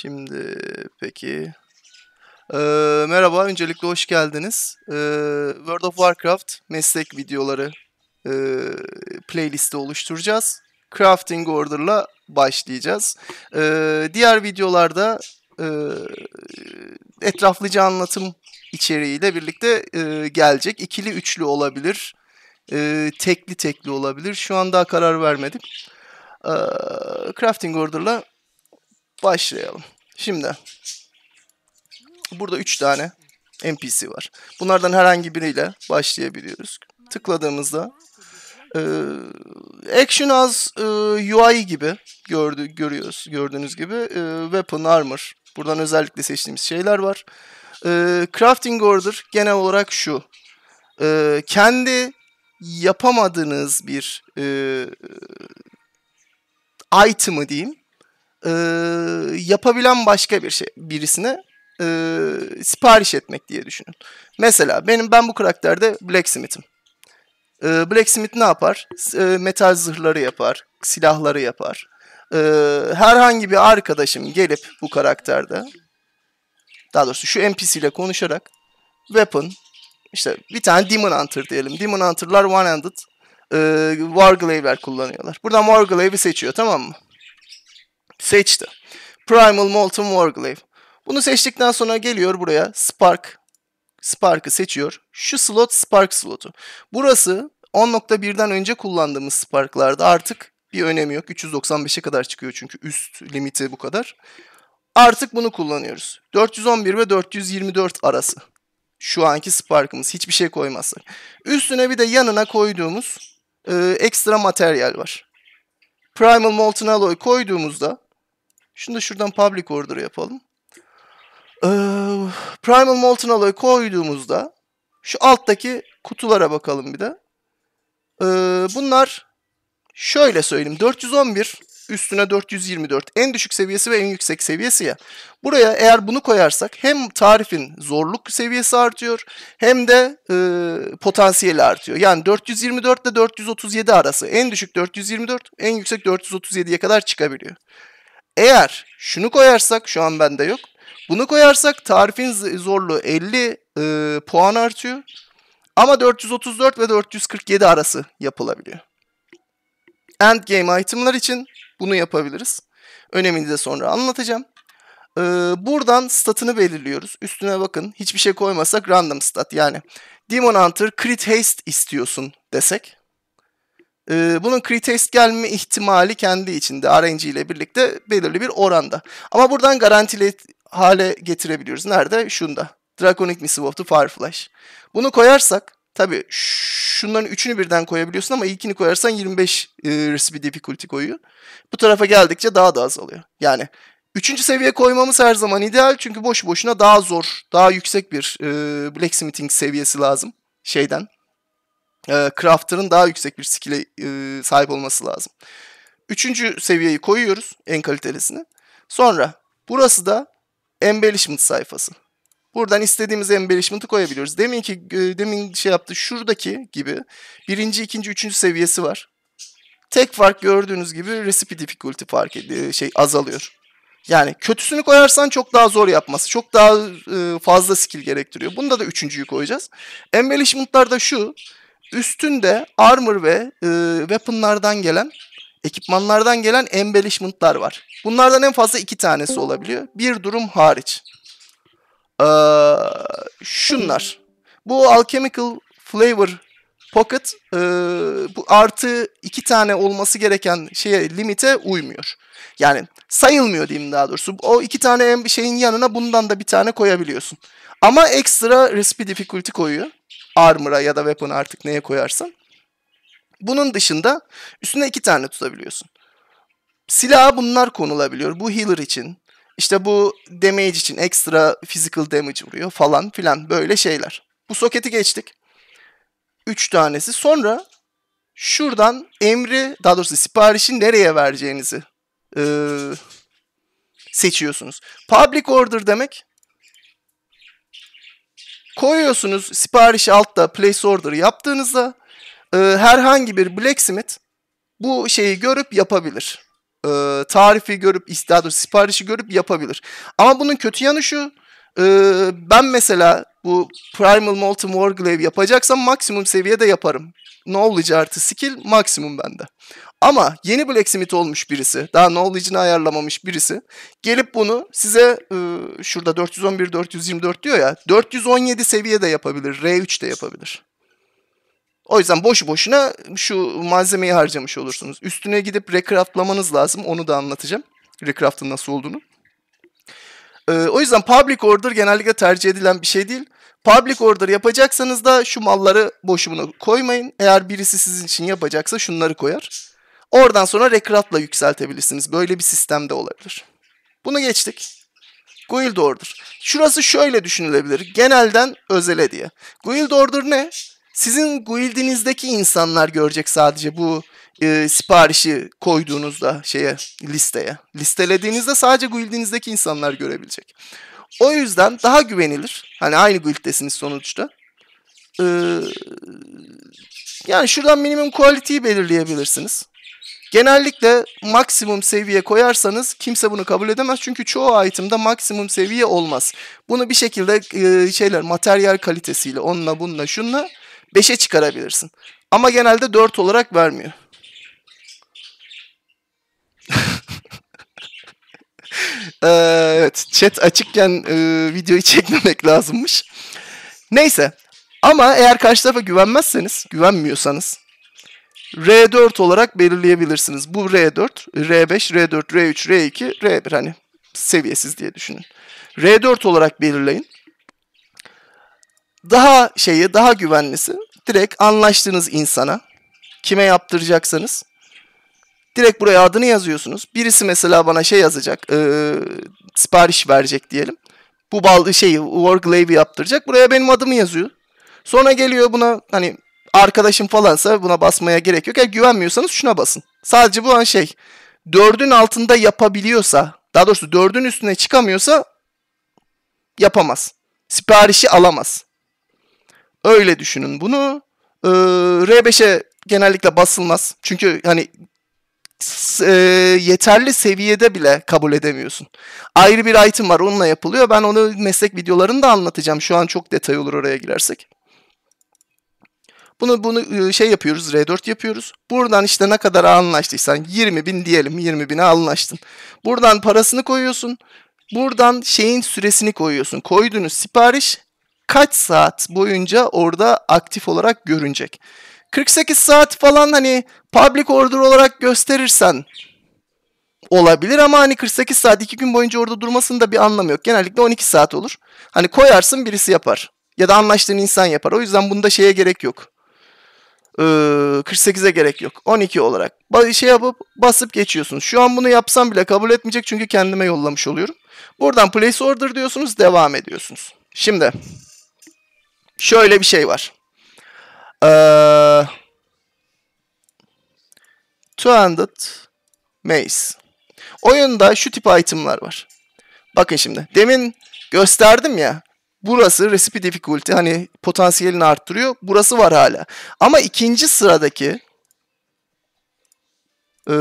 Şimdi peki. Ee, merhaba, öncelikle hoş geldiniz. Ee, World of Warcraft meslek videoları e, playlisti oluşturacağız. Crafting Order'la başlayacağız. Ee, diğer videolarda e, etraflıca anlatım içeriğiyle birlikte e, gelecek. İkili üçlü olabilir, e, tekli tekli olabilir. Şu an daha karar vermedim Ee, crafting Order'la Başlayalım. Şimdi burada 3 tane NPC var. Bunlardan herhangi biriyle başlayabiliyoruz. Tıkladığımızda e, Action Az e, UI gibi gördü, görüyoruz. Gördüğünüz gibi e, Weapon, Armor. Buradan özellikle seçtiğimiz şeyler var. E, crafting Order genel olarak şu. E, kendi yapamadığınız bir e, item'ı diyeyim e, yapabilen başka bir şey birisine e, sipariş etmek diye düşünün. Mesela benim ben bu karakterde Blacksmith'im. E, Blacksmith ne yapar? E, metal zırhları yapar, silahları yapar. E, herhangi bir arkadaşım gelip bu karakterde daha doğrusu şu NPC ile konuşarak weapon işte bir tane Demon Hunter diyelim. Demon Hunter'lar one-handed e, Warglave'ler kullanıyorlar. Buradan Warglave'i seçiyor tamam mı? seçti. Primal Molten Warglaive. Bunu seçtikten sonra geliyor buraya Spark. Spark'ı seçiyor. Şu slot Spark slotu. Burası 10.1'den önce kullandığımız Spark'larda artık bir önemi yok. 395'e kadar çıkıyor çünkü üst limiti bu kadar. Artık bunu kullanıyoruz. 411 ve 424 arası. Şu anki Spark'ımız. Hiçbir şey koymazsak. Üstüne bir de yanına koyduğumuz e, ekstra materyal var. Primal Molten Alloy koyduğumuzda şunu da şuradan public order yapalım. Ee, Primal Molten Alloy koyduğumuzda şu alttaki kutulara bakalım bir de. Ee, bunlar şöyle söyleyeyim 411 üstüne 424 en düşük seviyesi ve en yüksek seviyesi ya. Buraya eğer bunu koyarsak hem tarifin zorluk seviyesi artıyor hem de e, potansiyeli artıyor. Yani 424 ile 437 arası en düşük 424 en yüksek 437'ye kadar çıkabiliyor. Eğer şunu koyarsak şu an bende yok. Bunu koyarsak tarifin zorluğu 50 e, puan artıyor. Ama 434 ve 447 arası yapılabiliyor. Endgame itemlar için bunu yapabiliriz. Önemini de sonra anlatacağım. Ee, buradan statını belirliyoruz. Üstüne bakın. Hiçbir şey koymasak random stat. Yani Demon Hunter crit haste istiyorsun desek. E, bunun pretest gelme ihtimali kendi içinde RNG ile birlikte belirli bir oranda. Ama buradan garantili hale getirebiliyoruz. Nerede? Şunda. Draconic Missive of the Fireflash. Bunu koyarsak Tabi şunların üçünü birden koyabiliyorsun ama ilkini koyarsan 25 e, recipe difficulty koyuyor. Bu tarafa geldikçe daha da azalıyor. Yani üçüncü seviye koymamız her zaman ideal çünkü boş boşuna daha zor, daha yüksek bir e, blacksmithing seviyesi lazım şeyden, e, Crafter'ın daha yüksek bir skill'e e, sahip olması lazım. Üçüncü seviyeyi koyuyoruz en kalitelisini. Sonra burası da embellishment sayfası. Buradan istediğimiz embellishment'ı koyabiliyoruz. Demin ki e, demin şey yaptı şuradaki gibi birinci, ikinci, üçüncü seviyesi var. Tek fark gördüğünüz gibi recipe difficulty fark e, şey azalıyor. Yani kötüsünü koyarsan çok daha zor yapması. Çok daha e, fazla skill gerektiriyor. Bunda da üçüncüyü koyacağız. Embellishment'lar da şu. Üstünde armor ve e, weaponlardan gelen, ekipmanlardan gelen embellishmentlar var. Bunlardan en fazla iki tanesi olabiliyor. Bir durum hariç. Ee, şunlar. Bu alchemical flavor pocket e, bu artı iki tane olması gereken şeye limite uymuyor. Yani sayılmıyor diyeyim daha doğrusu. O iki tane şeyin yanına bundan da bir tane koyabiliyorsun. Ama ekstra recipe difficulty koyuyor armor'a ya da weapon'a artık neye koyarsan, Bunun dışında üstüne iki tane tutabiliyorsun. Silaha bunlar konulabiliyor. Bu healer için. işte bu damage için ekstra physical damage vuruyor falan filan böyle şeyler. Bu soketi geçtik. üç tanesi. Sonra şuradan emri daha doğrusu siparişi nereye vereceğinizi e, seçiyorsunuz. Public order demek Koyuyorsunuz sipariş altta place order yaptığınızda e, herhangi bir blacksmith bu şeyi görüp yapabilir. E, tarifi görüp, daha doğrusu siparişi görüp yapabilir. Ama bunun kötü yanı şu. E, ben mesela bu Primal Molten Warglaive yapacaksam maksimum seviyede yaparım. Knowledge artı skill maksimum bende. Ama yeni Blacksmith olmuş birisi, daha knowledge'ini ayarlamamış birisi gelip bunu size e, şurada 411-424 diyor ya 417 seviyede yapabilir, R3 de yapabilir. O yüzden boşu boşuna şu malzemeyi harcamış olursunuz. Üstüne gidip recraftlamanız lazım. Onu da anlatacağım. Recraft'ın nasıl olduğunu. Ee, o yüzden public order genellikle tercih edilen bir şey değil. Public order yapacaksanız da şu malları boşuna koymayın. Eğer birisi sizin için yapacaksa şunları koyar. Oradan sonra rekratla yükseltebilirsiniz. Böyle bir sistem de olabilir. Bunu geçtik. Guild order. Şurası şöyle düşünülebilir. Genelden özele diye. Guild order ne? Sizin guildinizdeki insanlar görecek sadece bu e, siparişi koyduğunuzda şeye listeye listelediğinizde sadece guildinizdeki insanlar görebilecek. O yüzden daha güvenilir. Hani aynı guilddesiniz sonuçta. Ee, yani şuradan minimum quality'yi belirleyebilirsiniz. Genellikle maksimum seviye koyarsanız kimse bunu kabul edemez çünkü çoğu item'da maksimum seviye olmaz. Bunu bir şekilde e, şeyler materyal kalitesiyle onunla bununla şunla 5'e çıkarabilirsin. Ama genelde 4 olarak vermiyor. Ee, evet, chat açıkken e, videoyu çekmemek lazımmış. Neyse. Ama eğer karşı tarafa güvenmezseniz, güvenmiyorsanız R4 olarak belirleyebilirsiniz. Bu R4, R5, R4, R3, R2, R1 hani seviyesiz diye düşünün. R4 olarak belirleyin. Daha şeyi, daha güvenlisi direkt anlaştığınız insana kime yaptıracaksanız Direkt buraya adını yazıyorsunuz. Birisi mesela bana şey yazacak. E, sipariş verecek diyelim. Bu bal şeyi Warglave'i yaptıracak. Buraya benim adımı yazıyor. Sonra geliyor buna hani arkadaşım falansa buna basmaya gerek yok. Eğer güvenmiyorsanız şuna basın. Sadece bu an şey. Dördün altında yapabiliyorsa daha doğrusu dördün üstüne çıkamıyorsa yapamaz. Siparişi alamaz. Öyle düşünün bunu. Ee, R5'e genellikle basılmaz. Çünkü hani e, yeterli seviyede bile kabul edemiyorsun. Ayrı bir item var onunla yapılıyor. Ben onu meslek videolarında da anlatacağım. Şu an çok detay olur oraya girersek. Bunu bunu e, şey yapıyoruz, R4 yapıyoruz. Buradan işte ne kadar anlaştıysan 20 bin diyelim, 20 bine anlaştın. Buradan parasını koyuyorsun. Buradan şeyin süresini koyuyorsun. Koyduğunuz sipariş kaç saat boyunca orada aktif olarak görünecek. 48 saat falan hani public order olarak gösterirsen olabilir ama hani 48 saat 2 gün boyunca orada durmasının da bir anlamı yok. Genellikle 12 saat olur. Hani koyarsın birisi yapar. Ya da anlaştığın insan yapar. O yüzden bunda şeye gerek yok. Ee, 48'e gerek yok. 12 olarak. Şey yapıp basıp geçiyorsun. Şu an bunu yapsam bile kabul etmeyecek çünkü kendime yollamış oluyorum. Buradan place order diyorsunuz devam ediyorsunuz. Şimdi şöyle bir şey var. Ee, two-handed mace. Oyunda şu tip itemlar var. Bakın şimdi. Demin gösterdim ya. Burası recipe difficulty hani potansiyelini arttırıyor. Burası var hala. Ama ikinci sıradaki e,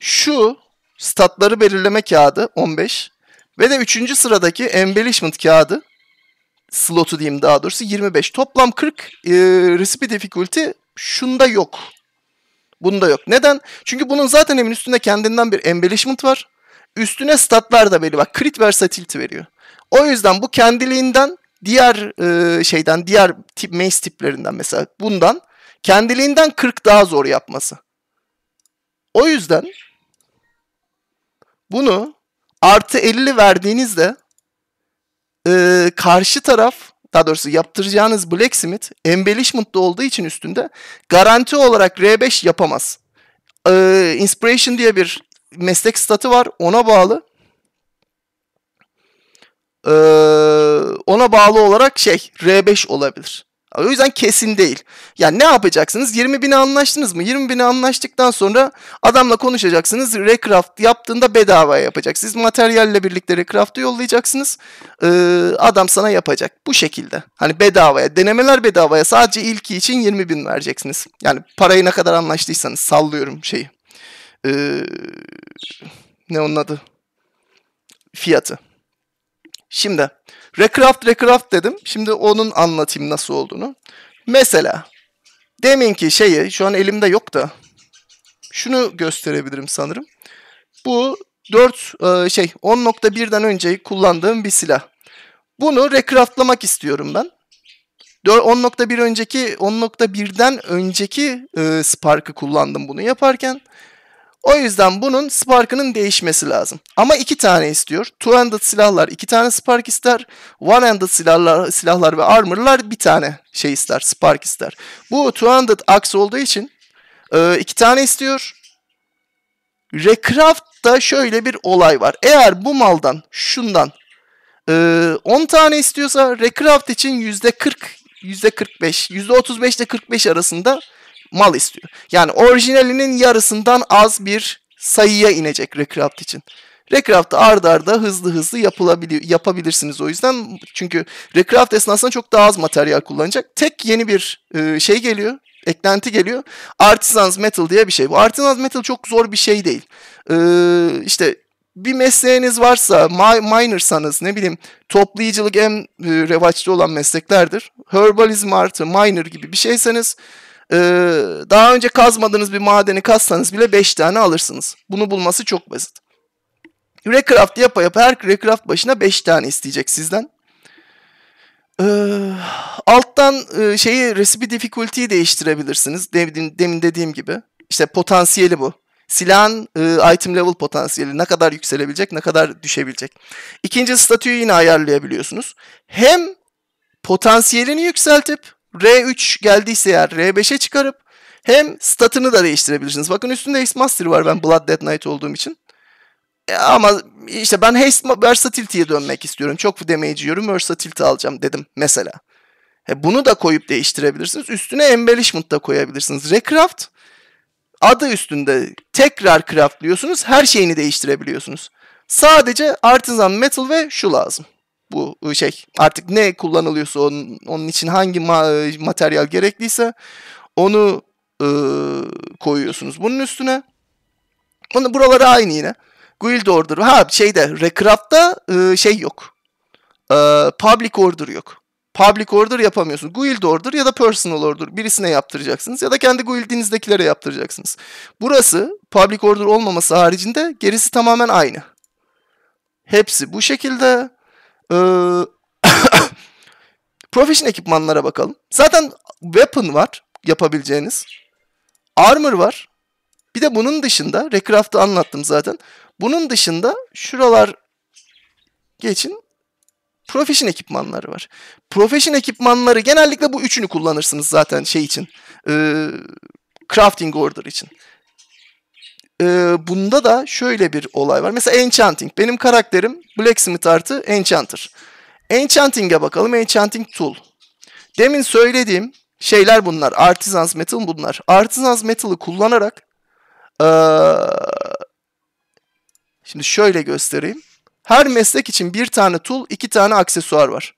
şu statları belirleme kağıdı 15 ve de üçüncü sıradaki embellishment kağıdı slotu diyeyim daha doğrusu 25. Toplam 40 e, recipe difficulty şunda yok. Bunda yok. Neden? Çünkü bunun zaten hemen üstünde kendinden bir embellishment var. Üstüne statlar da veriyor. Bak crit versatility veriyor. O yüzden bu kendiliğinden diğer e, şeyden diğer tip mace tiplerinden mesela bundan kendiliğinden 40 daha zor yapması. O yüzden bunu artı 50 verdiğinizde e, karşı taraf daha doğrusu yaptıracağınız blacksmith embellishment'da olduğu için üstünde garanti olarak R5 yapamaz. E, inspiration diye bir meslek statı var ona bağlı. E, ona bağlı olarak şey R5 olabilir. O yüzden kesin değil. Yani ne yapacaksınız? 20 bini anlaştınız mı? 20 bini anlaştıktan sonra adamla konuşacaksınız. Recraft yaptığında bedava yapacak. Siz materyalle birlikte Recraft'ı yollayacaksınız. Ee, adam sana yapacak. Bu şekilde. Hani bedavaya. Denemeler bedavaya. Sadece ilki için 20 bin vereceksiniz. Yani parayı ne kadar anlaştıysanız. Sallıyorum şeyi. Ee, ne onun adı? Fiyatı. Şimdi... Recraft Recraft dedim. Şimdi onun anlatayım nasıl olduğunu. Mesela deminki şeyi şu an elimde yok da şunu gösterebilirim sanırım. Bu 4 e, şey 10.1'den önce kullandığım bir silah. Bunu recraftlamak istiyorum ben. 10.1 önceki 10.1'den önceki e, Spark'ı kullandım bunu yaparken. O yüzden bunun Spark'ının değişmesi lazım. Ama iki tane istiyor. Two-handed silahlar iki tane Spark ister. One-handed silahlar, silahlar ve armorlar bir tane şey ister, Spark ister. Bu two-handed axe olduğu için e, iki tane istiyor. Recraft'ta şöyle bir olay var. Eğer bu maldan, şundan e, 10 tane istiyorsa Recraft için %40, %45, %35 ile 45 arasında mal istiyor. Yani orijinalinin yarısından az bir sayıya inecek Recraft için. Recraft'ı ardarda arda hızlı hızlı yapılabili- yapabilirsiniz o yüzden. Çünkü Recraft esnasında çok daha az materyal kullanacak. Tek yeni bir e, şey geliyor, eklenti geliyor. Artisans Metal diye bir şey. Bu Artisans Metal çok zor bir şey değil. Ee, işte bir mesleğiniz varsa, minersanız ne bileyim toplayıcılık en e, revaçta olan mesleklerdir. Herbalizm artı miner gibi bir şeyseniz ee, daha önce kazmadığınız bir madeni kazsanız bile 5 tane alırsınız. Bunu bulması çok basit. Recraft yapa yapa her Recraft başına 5 tane isteyecek sizden. Ee, alttan e, şeyi recipe difficulty'yi değiştirebilirsiniz. Demin, demin dediğim gibi. İşte potansiyeli bu. Silahın e, item level potansiyeli ne kadar yükselebilecek ne kadar düşebilecek. İkinci statüyü yine ayarlayabiliyorsunuz. Hem potansiyelini yükseltip R3 geldiyse eğer R5'e çıkarıp hem statını da değiştirebilirsiniz. Bakın üstünde Ace Master var ben Blood Dead Knight olduğum için. E ama işte ben Haste Versatility'ye dönmek istiyorum. Çok damage yiyorum Versatility alacağım dedim mesela. E bunu da koyup değiştirebilirsiniz. Üstüne Embellishment da koyabilirsiniz. Recraft adı üstünde tekrar craftlıyorsunuz. Her şeyini değiştirebiliyorsunuz. Sadece Artisan Metal ve şu lazım bu e, şey artık ne kullanılıyorsa onun, onun için hangi ma- e, materyal gerekliyse onu e, koyuyorsunuz bunun üstüne. Bunu buraları aynı yine. Guild Order. Ha şeyde Recraft'ta e, şey yok. E, public Order yok. Public Order yapamıyorsun. Guild Order ya da Personal Order birisine yaptıracaksınız ya da kendi guildinizdekilere yaptıracaksınız. Burası Public Order olmaması haricinde gerisi tamamen aynı. Hepsi bu şekilde. Ee, Profession ekipmanlara bakalım. Zaten weapon var yapabileceğiniz. Armor var. Bir de bunun dışında Recraft'ı anlattım zaten. Bunun dışında şuralar geçin. Profession ekipmanları var. Profession ekipmanları genellikle bu üçünü kullanırsınız zaten şey için. E, crafting order için e, bunda da şöyle bir olay var. Mesela Enchanting. Benim karakterim Blacksmith artı Enchanter. Enchanting'e bakalım. Enchanting Tool. Demin söylediğim şeyler bunlar. Artisans Metal bunlar. Artisans Metal'ı kullanarak e, şimdi şöyle göstereyim. Her meslek için bir tane tool, iki tane aksesuar var.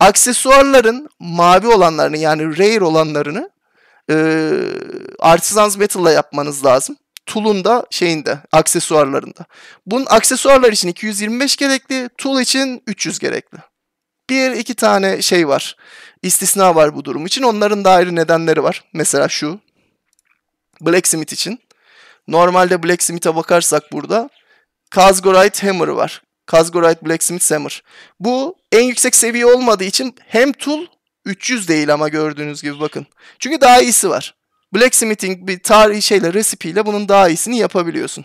Aksesuarların mavi olanlarını yani rare olanlarını e, Artisans Metal'la yapmanız lazım. Tool'un da şeyinde, aksesuarlarında. Bunun aksesuarlar için 225 gerekli, Tool için 300 gerekli. Bir iki tane şey var. İstisna var bu durum için. Onların da ayrı nedenleri var. Mesela şu. Blacksmith için. Normalde Blacksmith'e bakarsak burada Kazgorite Hammer var. Kazgorite Blacksmith Hammer. Bu en yüksek seviye olmadığı için hem tool 300 değil ama gördüğünüz gibi bakın. Çünkü daha iyisi var. Blacksmithing bir tarihi şeyle, resipiyle bunun daha iyisini yapabiliyorsun.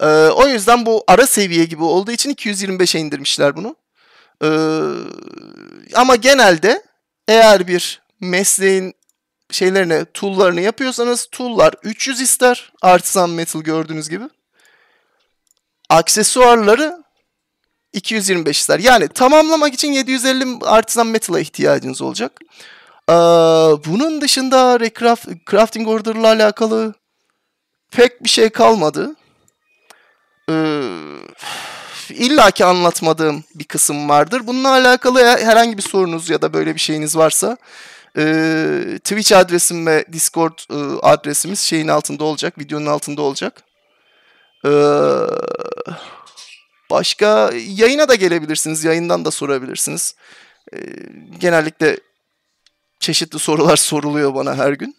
Ee, o yüzden bu ara seviye gibi olduğu için 225'e indirmişler bunu. Ee, ama genelde eğer bir mesleğin şeylerine tool'larını yapıyorsanız tool'lar 300 ister. Artisan Metal gördüğünüz gibi. Aksesuarları 225 ister. Yani tamamlamak için 750 Artisan Metal'a ihtiyacınız olacak. Ee, bunun dışında recraft, crafting order'la alakalı pek bir şey kalmadı. Ee, İlla ki anlatmadığım bir kısım vardır. Bununla alakalı e, herhangi bir sorunuz ya da böyle bir şeyiniz varsa e, Twitch adresim ve Discord e, adresimiz şeyin altında olacak, videonun altında olacak. E, başka yayına da gelebilirsiniz, yayından da sorabilirsiniz. E, genellikle çeşitli sorular soruluyor bana her gün.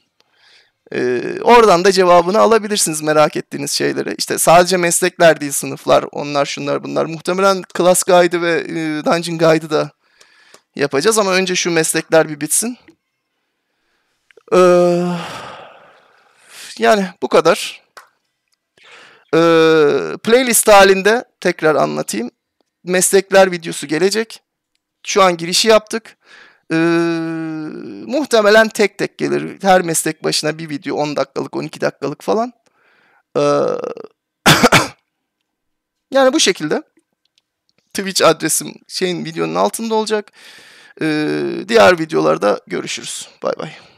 Ee, oradan da cevabını alabilirsiniz merak ettiğiniz şeylere. İşte sadece meslekler değil sınıflar, onlar şunlar bunlar. Muhtemelen class guide'ı ve e, dungeon guide'ı da yapacağız ama önce şu meslekler bir bitsin. Ee, yani bu kadar. Ee, playlist halinde tekrar anlatayım. Meslekler videosu gelecek. Şu an girişi yaptık e, muhtemelen tek tek gelir. Her meslek başına bir video 10 dakikalık 12 dakikalık falan. E, yani bu şekilde. Twitch adresim şeyin videonun altında olacak. E, diğer videolarda görüşürüz. Bay bay.